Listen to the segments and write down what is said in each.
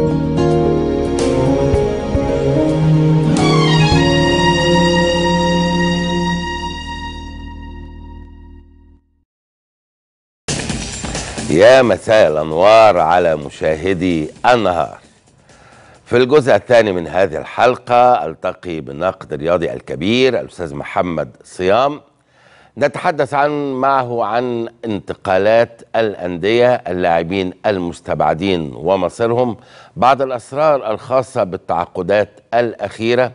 يا مساء الانوار على مشاهدي النهار في الجزء الثاني من هذه الحلقه التقي بالناقد الرياضي الكبير الاستاذ محمد صيام نتحدث عن معه عن انتقالات الأندية اللاعبين المستبعدين ومصيرهم بعض الأسرار الخاصة بالتعاقدات الأخيرة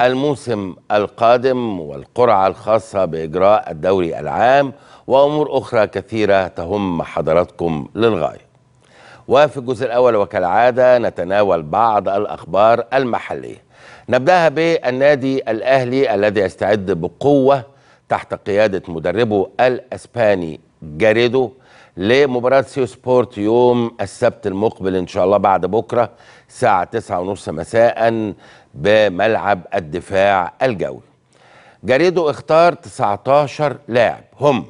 الموسم القادم والقرعة الخاصة بإجراء الدوري العام وأمور أخرى كثيرة تهم حضراتكم للغاية وفي الجزء الأول وكالعادة نتناول بعض الأخبار المحلية نبدأها بالنادي الأهلي الذي يستعد بقوة تحت قيادة مدربه الأسباني جاريدو لمباراة سيو سبورت يوم السبت المقبل إن شاء الله بعد بكرة الساعة تسعة ونص مساء بملعب الدفاع الجوي جاريدو اختار 19 لاعب هم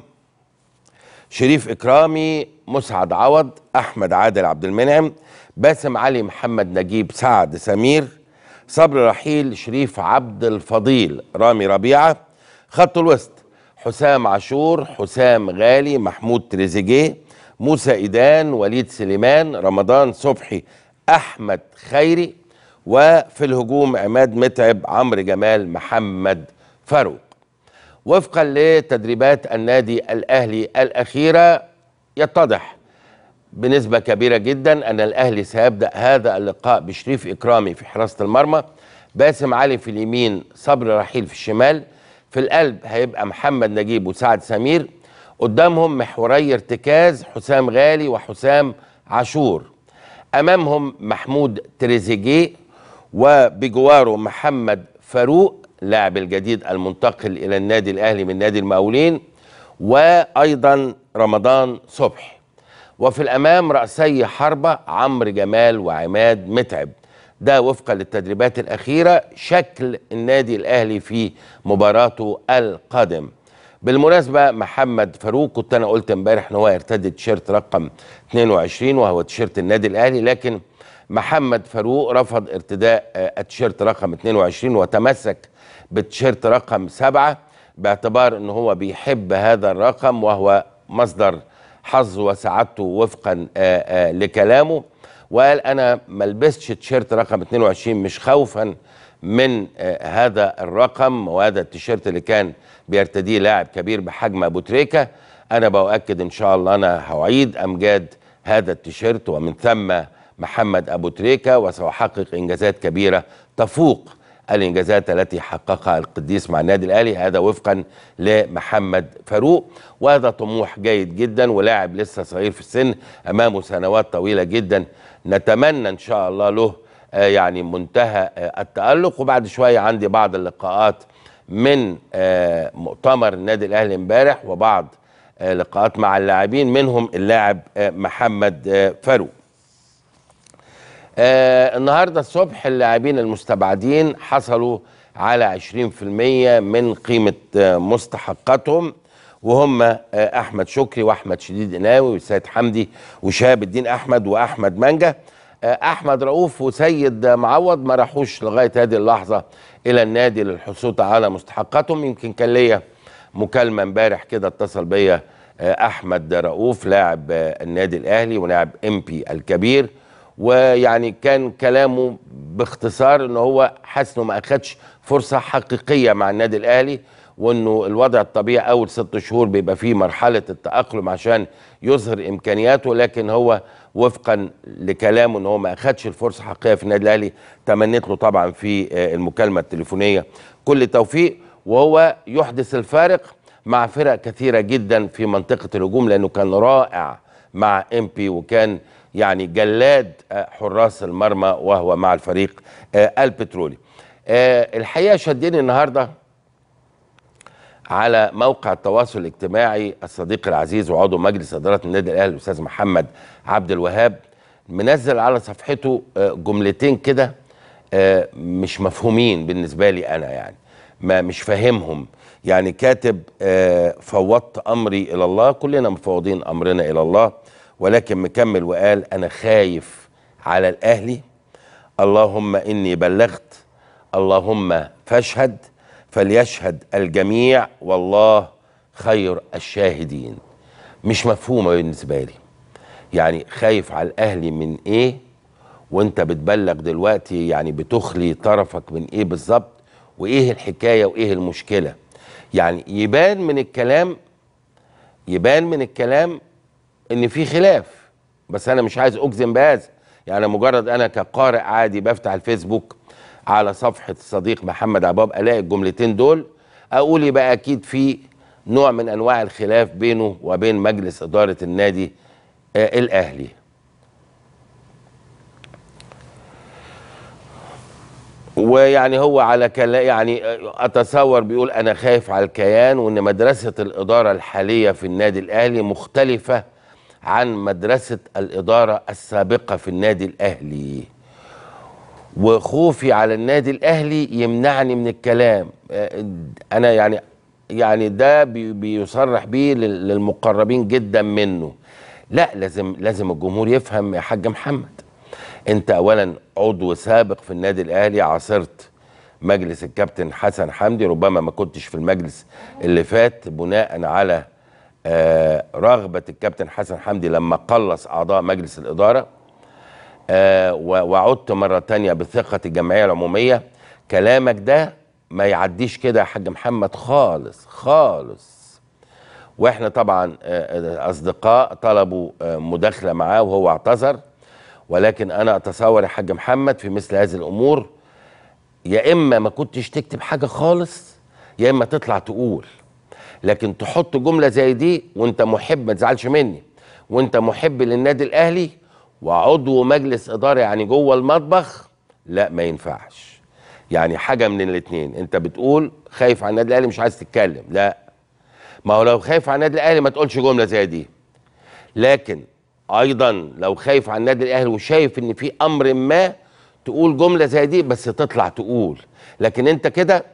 شريف إكرامي مسعد عوض أحمد عادل عبد المنعم باسم علي محمد نجيب سعد سمير صبر رحيل شريف عبد الفضيل رامي ربيعه خط الوسط حسام عاشور حسام غالي محمود تريزيجيه موسى إيدان وليد سليمان رمضان صبحي أحمد خيري وفي الهجوم عماد متعب عمرو جمال محمد فاروق وفقا لتدريبات النادي الأهلي الأخيرة يتضح بنسبة كبيرة جدا أن الأهلي سيبدأ هذا اللقاء بشريف إكرامي في حراسة المرمى باسم علي في اليمين صبر رحيل في الشمال في القلب هيبقى محمد نجيب وسعد سمير قدامهم محوري ارتكاز حسام غالي وحسام عاشور امامهم محمود تريزيجيه وبجواره محمد فاروق لاعب الجديد المنتقل الى النادي الاهلي من نادي المقاولين وايضا رمضان صبحي وفي الامام راسي حربه عمرو جمال وعماد متعب ده وفقا للتدريبات الأخيرة شكل النادي الأهلي في مباراته القادم بالمناسبة محمد فاروق كنت أنا قلت امبارح إن هو هيرتدي تيشيرت رقم 22 وهو تيشيرت النادي الأهلي لكن محمد فاروق رفض ارتداء آه، التيشيرت رقم 22 وتمسك بالتيشيرت رقم 7 باعتبار ان هو بيحب هذا الرقم وهو مصدر حظ وسعادته وفقا آه، آه، لكلامه وقال انا ما لبستش تيشيرت رقم 22 مش خوفا من آه، هذا الرقم وهذا التيشيرت اللي كان بيرتديه لاعب كبير بحجم ابو تريكه انا باؤكد ان شاء الله انا هعيد امجاد هذا التيشيرت ومن ثم محمد ابو تريكه وساحقق انجازات كبيره تفوق الإنجازات التي حققها القديس مع النادي الأهلي هذا وفقا لمحمد فاروق وهذا طموح جيد جدا ولاعب لسه صغير في السن أمامه سنوات طويلة جدا نتمنى إن شاء الله له آه، يعني منتهى آه، التألق وبعد شوية عندي بعض اللقاءات من آه، مؤتمر النادي الأهلي امبارح وبعض لقاءات مع اللاعبين منهم اللاعب محمد فاروق آه النهارده الصبح اللاعبين المستبعدين حصلوا على 20% من قيمه آه، مستحقاتهم وهم آه احمد شكري واحمد شديد قناوي وسيد حمدي وشهاب الدين احمد واحمد مانجا آه، احمد رؤوف وسيد معوض ما راحوش لغايه هذه اللحظه الى النادي للحصول على مستحقاتهم يمكن كان ليا مكالمه امبارح كده اتصل بيا آه، احمد رؤوف لاعب النادي الاهلي ولاعب امبي الكبير ويعني كان كلامه باختصار ان هو حاسس انه ما اخدش فرصه حقيقيه مع النادي الاهلي وانه الوضع الطبيعي اول ست شهور بيبقى فيه مرحله التاقلم عشان يظهر امكانياته لكن هو وفقا لكلامه ان هو ما اخدش الفرصه الحقيقيه في النادي الاهلي تمنيت له طبعا في آه، المكالمه التليفونيه كل توفيق وهو يحدث الفارق مع فرق كثيره جدا في منطقه الهجوم لانه كان رائع مع امبي وكان يعني جلاد حراس المرمى وهو مع الفريق آه، البترولي آه، الحقيقه شدني النهارده على موقع التواصل الاجتماعي الصديق العزيز وعضو مجلس اداره النادي الاهلي الاستاذ محمد عبد الوهاب منزل على صفحته آه، جملتين كده مش مفهومين بالنسبه لي انا يعني ما مش فاهمهم يعني كاتب آه، فوضت امري الى الله كلنا مفوضين امرنا الى الله ولكن مكمل وقال انا خايف على الاهلي اللهم اني بلغت اللهم فاشهد فليشهد الجميع والله خير الشاهدين مش مفهومه بالنسبه لي يعني خايف على الاهلي من ايه وانت بتبلغ دلوقتي يعني بتخلي طرفك من ايه بالظبط وايه الحكايه وايه المشكله يعني يبان من الكلام يبان من الكلام ان في خلاف بس انا مش عايز اجزم بهذا يعني مجرد انا كقارئ عادي بفتح الفيسبوك على صفحه الصديق محمد عباب الاقي الجملتين دول اقول يبقى اكيد في نوع من انواع الخلاف بينه وبين مجلس اداره النادي آه، الاهلي ويعني هو على كلا يعني آه، اتصور بيقول انا خايف على الكيان وان مدرسه الاداره الحاليه في النادي الاهلي مختلفه عن مدرسه الاداره السابقه في النادي الاهلي وخوفي على النادي الاهلي يمنعني من الكلام آه، انا يعني يعني ده بيصرح بيه للمقربين جدا منه لا لازم لازم الجمهور يفهم يا حاج محمد انت اولا عضو سابق في النادي الاهلي عاصرت مجلس الكابتن حسن حمدي ربما ما كنتش في المجلس اللي فات بناء على آه، رغبه الكابتن حسن حمدي لما قلص اعضاء مجلس الاداره آه، وعدت مره تانية بثقه الجمعيه العموميه كلامك ده ما يعديش كده يا حاج محمد خالص خالص واحنا طبعا آه، اصدقاء طلبوا مداخله معاه وهو اعتذر ولكن انا اتصور يا حاج محمد في مثل هذه الامور يا اما ما كنتش تكتب حاجه خالص يا اما تطلع تقول لكن تحط جمله زي دي وانت محب ما تزعلش مني وانت محب للنادي الاهلي وعضو مجلس اداره يعني جوه المطبخ لا ما ينفعش يعني حاجه من الاثنين انت بتقول خايف على النادي الاهلي مش عايز تتكلم لا ما هو لو خايف على النادي الاهلي ما تقولش جمله زي دي لكن ايضا لو خايف على النادي الاهلي وشايف ان في امر ما تقول جمله زي دي بس تطلع تقول لكن انت كده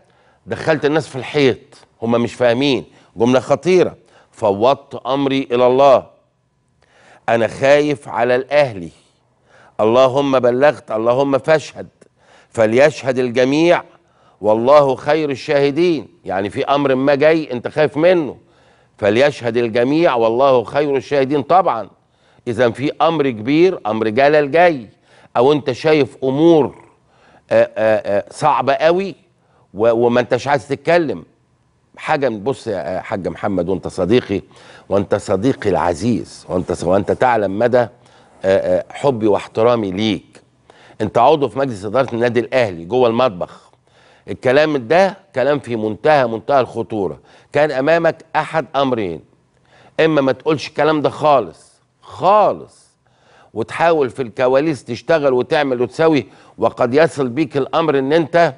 دخلت الناس في الحيط هم مش فاهمين جمله خطيره فوضت امري الى الله انا خايف على الاهلي اللهم بلغت اللهم فاشهد فليشهد الجميع والله خير الشاهدين يعني في امر ما جاي انت خايف منه فليشهد الجميع والله خير الشاهدين طبعا اذا في امر كبير امر جلل جاي او انت شايف امور آه، آه، آه، صعبه قوي وما انتش عايز تتكلم حاجه بص يا حاج محمد وانت صديقي وانت صديقي العزيز وانت وانت تعلم مدى حبي واحترامي ليك انت عضو في مجلس اداره النادي الاهلي جوه المطبخ الكلام ده كلام في منتهى منتهى الخطوره كان امامك احد امرين اما ما تقولش الكلام ده خالص خالص وتحاول في الكواليس تشتغل وتعمل وتسوي وقد يصل بيك الامر ان انت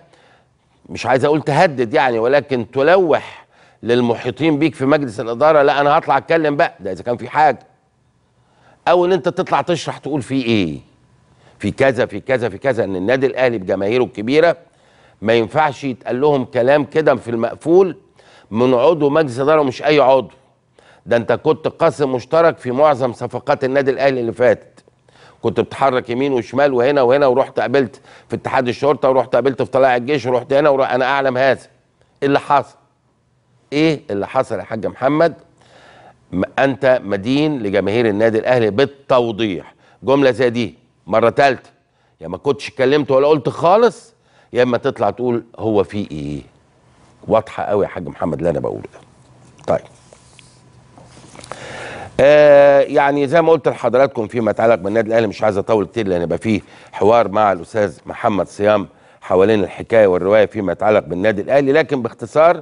مش عايز اقول تهدد يعني ولكن تلوح للمحيطين بيك في مجلس الاداره لا انا هطلع اتكلم بقى ده اذا كان في حاجه او ان انت تطلع تشرح تقول في ايه في كذا في كذا في كذا ان النادي الاهلي بجماهيره الكبيره ما ينفعش يتقال لهم كلام كده في المقفول من عضو مجلس اداره ومش اي عضو ده انت كنت قاسم مشترك في معظم صفقات النادي الاهلي اللي فاتت كنت بتحرك يمين وشمال وهنا وهنا ورحت قابلت في اتحاد الشرطه ورحت قابلت في طلائع الجيش ورحت هنا ورحت انا اعلم هذا ايه اللي حصل ايه اللي حصل يا حاج محمد انت مدين لجماهير النادي الاهلي بالتوضيح جمله زي دي مره ثالثه يا ما كنتش اتكلمت ولا قلت خالص يا اما تطلع تقول هو في ايه واضحه قوي يا حاج محمد اللي انا بقوله ده طيب آه يعني زي ما قلت لحضراتكم فيما يتعلق بالنادي الاهلي مش عايز اطول كتير لان يبقى فيه حوار مع الاستاذ محمد صيام حوالين الحكايه والروايه فيما يتعلق بالنادي الاهلي لكن باختصار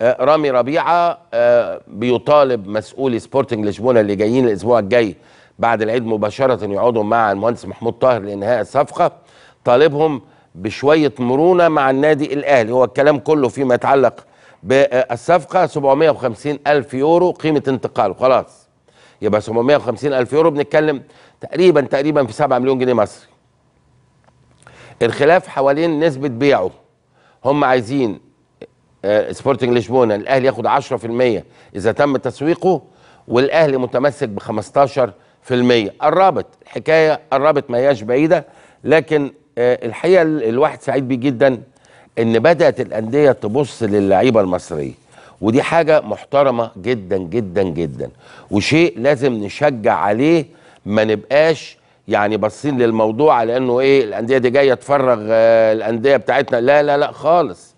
آه رامي ربيعه آه بيطالب مسؤولي سبورتنج لشبونه اللي جايين الاسبوع الجاي بعد العيد مباشره يقعدوا مع المهندس محمود طاهر لانهاء الصفقه طالبهم بشويه مرونه مع النادي الاهلي هو الكلام كله فيما يتعلق بالصفقه 750 الف يورو قيمه انتقاله خلاص يبقى 750 الف يورو بنتكلم تقريبا تقريبا في 7 مليون جنيه مصري الخلاف حوالين نسبه بيعه هم عايزين سبورتنج لشبونه آه، الاهلي ياخد 10% اذا تم تسويقه والاهلي متمسك ب 15% الرابط الحكايه الرابط ما هياش بعيده لكن آه، الحقيقه الواحد سعيد بيه جدا ان بدات الانديه تبص للعيبه المصريه ودي حاجة محترمة جدا جدا جدا وشيء لازم نشجع عليه ما نبقاش يعني باصين للموضوع على انه ايه الانديه دي جايه تفرغ آه، الانديه بتاعتنا لا لا لا خالص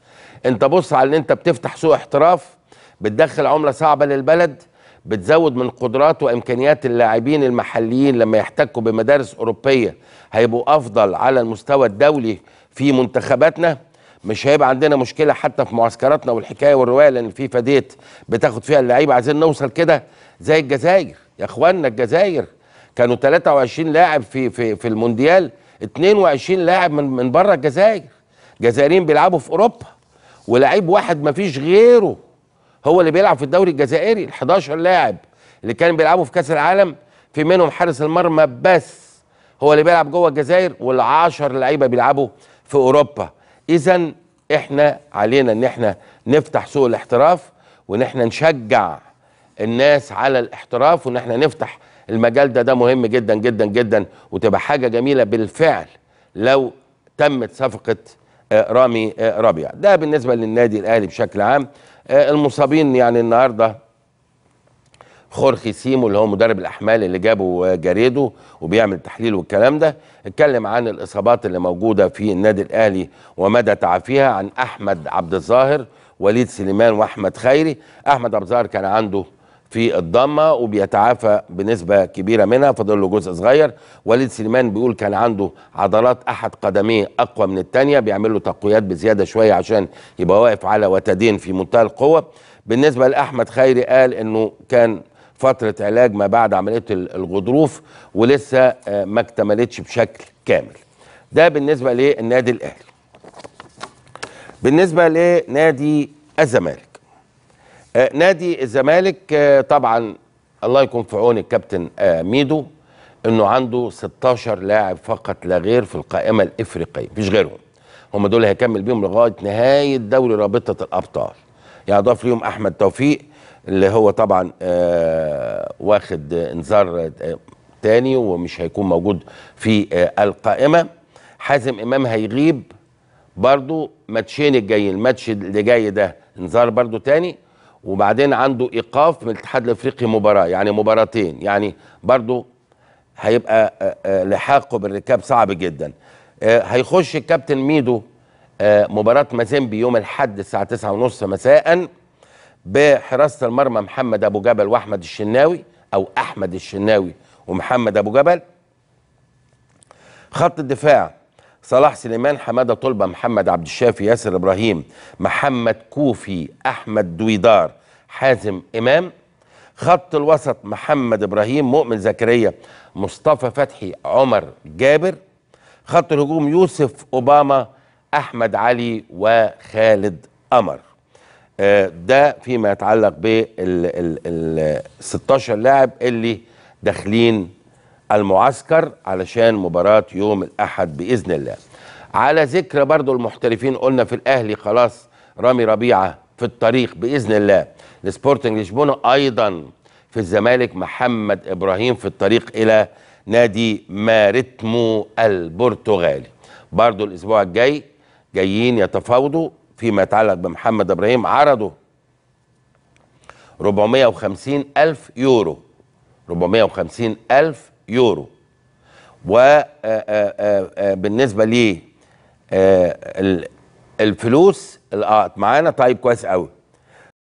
انت بص على ان انت بتفتح سوق احتراف بتدخل عمله صعبه للبلد بتزود من قدرات وامكانيات اللاعبين المحليين لما يحتكوا بمدارس اوروبيه هيبقوا افضل على المستوى الدولي في منتخباتنا مش هيبقى عندنا مشكله حتى في معسكراتنا والحكايه والروايه لان الفيفا ديت بتاخد فيها اللعيبه عايزين نوصل كده زي الجزائر يا اخوانا الجزائر كانوا 23 لاعب في في في المونديال 22 لاعب من من بره الجزائر جزائريين بيلعبوا في اوروبا ولاعيب واحد ما فيش غيره هو اللي بيلعب في الدوري الجزائري ال 11 لاعب اللي كانوا بيلعبوا في كاس العالم في منهم حارس المرمى بس هو اللي بيلعب جوه الجزائر وال10 لعيبه بيلعبوا في اوروبا اذا احنا علينا ان احنا نفتح سوق الاحتراف وان احنا نشجع الناس على الاحتراف وان احنا نفتح المجال ده ده مهم جدا جدا جدا وتبقى حاجه جميله بالفعل لو تمت صفقه آه، رامي آه، ربيع ده بالنسبه للنادي الاهلي بشكل عام آه، المصابين يعني النهارده خورخي سيمو اللي هو مدرب الاحمال اللي جابه جاريدو وبيعمل تحليل والكلام ده اتكلم عن الاصابات اللي موجوده في النادي الاهلي ومدى تعافيها عن احمد عبد الظاهر وليد سليمان واحمد خيري احمد عبد الظاهر كان عنده في الضمه وبيتعافى بنسبه كبيره منها فاضل له جزء صغير وليد سليمان بيقول كان عنده عضلات احد قدميه اقوى من الثانيه بيعمل له تقويات بزياده شويه عشان يبقى واقف على وتدين في منتهى القوه بالنسبه لاحمد خيري قال انه كان فتره علاج ما بعد عمليه الغضروف ولسه آه، ما اكتملتش بشكل كامل ده بالنسبه للنادي الاهلي بالنسبه لنادي الزمالك آه، نادي الزمالك آه، طبعا الله يكون في عون الكابتن ميدو انه عنده 16 لاعب فقط لا غير في القائمه الافريقيه مفيش غيرهم هم دول هيكمل بيهم لغايه نهايه دوري رابطه الابطال يضاف ليهم احمد توفيق اللي هو طبعا آه، واخد انذار آه، تاني ومش هيكون موجود في آه، القائمه حازم امام هيغيب برضو ماتشين الجايين الماتش اللي جاي ده انذار برضو تاني وبعدين عنده ايقاف من الاتحاد الافريقي مباراه يعني مباراتين يعني برضو هيبقى لحاقه بالركاب صعب جدا هيخش الكابتن ميدو آه، مباراة مازيمبي يوم الحد الساعة 9:30 مساء بحراسة المرمى محمد أبو جبل وأحمد الشناوي أو أحمد الشناوي ومحمد أبو جبل خط الدفاع صلاح سليمان حماده طلبه محمد عبد الشافي ياسر ابراهيم محمد كوفي احمد دويدار حازم امام خط الوسط محمد ابراهيم مؤمن زكريا مصطفى فتحي عمر جابر خط الهجوم يوسف اوباما احمد علي وخالد قمر آه، ده فيما يتعلق بال 16 لاعب اللي داخلين المعسكر علشان مباراه يوم الاحد باذن الله على ذكر برضو المحترفين قلنا في الاهلي خلاص رامي ربيعه في الطريق باذن الله لسبورتنج لشبونه ايضا في الزمالك محمد ابراهيم في الطريق الى نادي ماريتمو البرتغالي برضو الاسبوع الجاي جايين يتفاوضوا فيما يتعلق بمحمد ابراهيم عرضه 450 ألف يورو 450 ألف يورو وبالنسبة آه، آه، آه، ليه الفلوس معانا طيب كويس قوي